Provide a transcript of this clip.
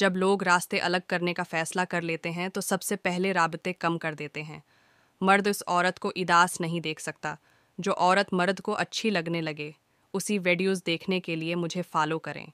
जब लोग रास्ते अलग करने का फैसला कर लेते हैं तो सबसे पहले रबते कम कर देते हैं मर्द उस औरत को इदास नहीं देख सकता जो औरत मर्द को अच्छी लगने लगे उसी वीडियोस देखने के लिए मुझे फॉलो करें